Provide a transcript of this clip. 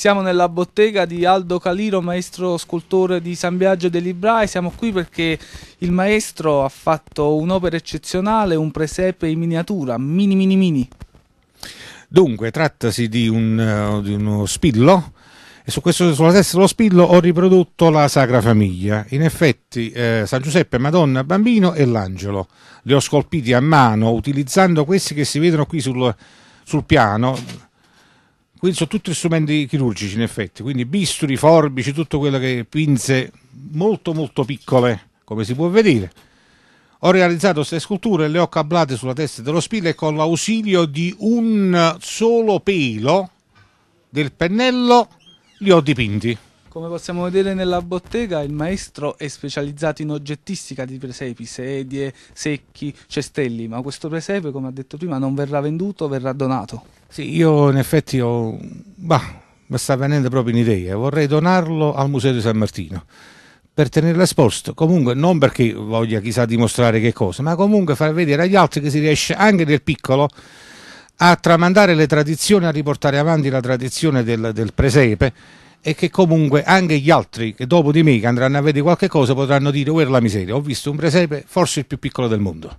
Siamo nella bottega di Aldo Caliro, maestro scultore di San Biagio dei Librai. Siamo qui perché il maestro ha fatto un'opera eccezionale, un presepe in miniatura, mini mini mini. Dunque, trattasi di, un, uh, di uno spillo e su questo, sulla testa dello spillo ho riprodotto la Sacra Famiglia. In effetti eh, San Giuseppe, Madonna, Bambino e l'Angelo. Li ho scolpiti a mano utilizzando questi che si vedono qui sul, sul piano quindi sono tutti strumenti chirurgici in effetti, quindi bisturi, forbici, tutto quello che pinze molto molto piccole, come si può vedere. Ho realizzato queste sculture, le ho cablate sulla testa dello spillo e con l'ausilio di un solo pelo del pennello li ho dipinti. Come possiamo vedere nella bottega, il maestro è specializzato in oggettistica di presepi, sedie, secchi, cestelli, ma questo presepe, come ha detto prima, non verrà venduto, verrà donato. Sì, io in effetti ho... Bah, mi sta venendo proprio un'idea, vorrei donarlo al Museo di San Martino per tenerlo esposto, comunque non perché voglia chissà dimostrare che cosa, ma comunque far vedere agli altri che si riesce anche nel piccolo a tramandare le tradizioni, a riportare avanti la tradizione del, del presepe e che comunque anche gli altri che dopo di me che andranno a vedere qualche cosa potranno dire, oh la miseria, ho visto un presepe forse il più piccolo del mondo.